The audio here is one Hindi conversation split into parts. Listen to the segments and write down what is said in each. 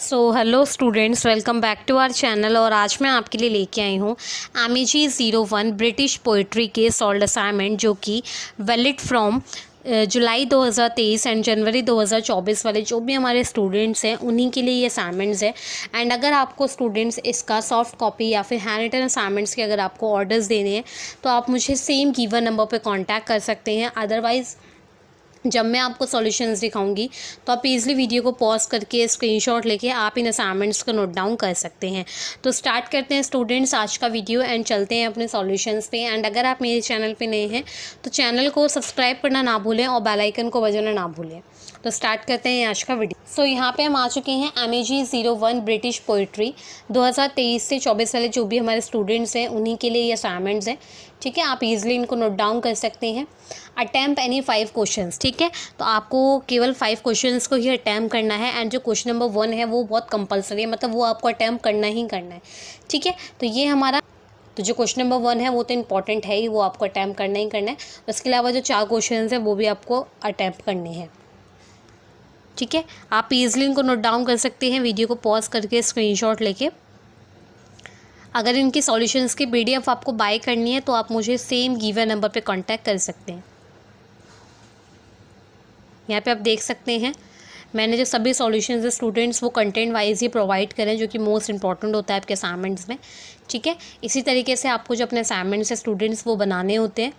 so hello students welcome back to our channel और आज मैं आपके लिए लेके आई हूँ M A G zero one British poetry के सॉल्ड असाइनमेंट जो कि valid from July 2023 and January 2024 वाले जो भी हमारे स्टूडेंट्स हैं उन्हीं के लिए ये असाइनमेंट्स है एंड अगर आपको स्टूडेंट्स इसका सॉफ्ट कॉपी या फिर हैंड रिटन असाइनमेंट्स के अगर आपको ऑर्डर्स देने हैं तो आप मुझे सेम गिवन नंबर पर कॉन्टैक्ट कर सकते हैं अदरवाइज़ जब मैं आपको सॉल्यूशंस दिखाऊंगी तो आप इजली वीडियो को पॉज करके स्क्रीनशॉट लेके आप इन असाइनमेंट्स को नोट डाउन कर सकते हैं तो स्टार्ट करते हैं स्टूडेंट्स आज का वीडियो एंड चलते हैं अपने सॉल्यूशंस पे एंड अगर आप मेरे चैनल पे नए हैं तो चैनल को सब्सक्राइब करना ना भूलें और बेलाइकन को बजाना ना भूलें तो स्टार्ट करते हैं आज का वीडियो सो so, यहाँ पे हम आ चुके हैं M A G zero one British poetry 2023 से 24 वाले जो भी हमारे स्टूडेंट्स हैं उन्हीं के लिए ये असाइनमेंट्स हैं ठीक है आप इजीली इनको नोट डाउन कर सकते हैं अटैम्प एनी फाइव क्वेश्चंस ठीक है तो आपको केवल फाइव क्वेश्चंस को ही अटैम्प करना है एंड जो क्वेश्चन नंबर वन है वो बहुत कंपलसरी है मतलब वो आपको अटैम्प करना ही करना है ठीक है तो ये हमारा तो जो क्वेश्चन नंबर वन है वो तो इंपॉर्टेंट है ही वो आपको अटैम्प करना ही करना है उसके अलावा जो चार क्वेश्चन हैं वो भी आपको अटैम्प करने हैं ठीक है आप इजली इनको नोट डाउन कर सकते हैं वीडियो को पॉज करके स्क्रीनशॉट लेके अगर इनके सॉल्यूशंस की पी आपको बाय करनी है तो आप मुझे सेम गिवन नंबर पे कांटेक्ट कर सकते हैं यहाँ पे आप देख सकते हैं मैंने जो सभी सॉल्यूशंस है स्टूडेंट्स वो कंटेंट वाइज ही प्रोवाइड करें जो कि मोस्ट इंपॉर्टेंट होता है आपके असाइनमेंट्स में ठीक है इसी तरीके से आपको जो अपने असाइनमेंट्स है स्टूडेंट्स वो बनाने होते हैं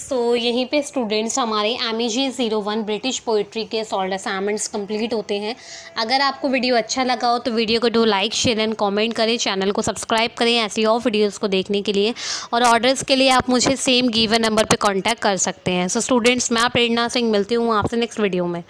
सो so, यहीं पे स्टूडेंट्स हमारे M E G zero one British poetry के सॉल्ड असाइनमेंट्स कंप्लीट होते हैं अगर आपको वीडियो अच्छा लगा हो तो वीडियो को do like share and comment करें चैनल को सब्सक्राइब करें ऐसी और वीडियोस को देखने के लिए और ऑर्डर्स के लिए आप मुझे सेम गिवन नंबर पर कॉन्टैक्ट कर सकते हैं सो so, स्टूडेंट्स मैं प्रेरणा सिंह मिलती हूँ आपसे नेक्स्ट वीडियो में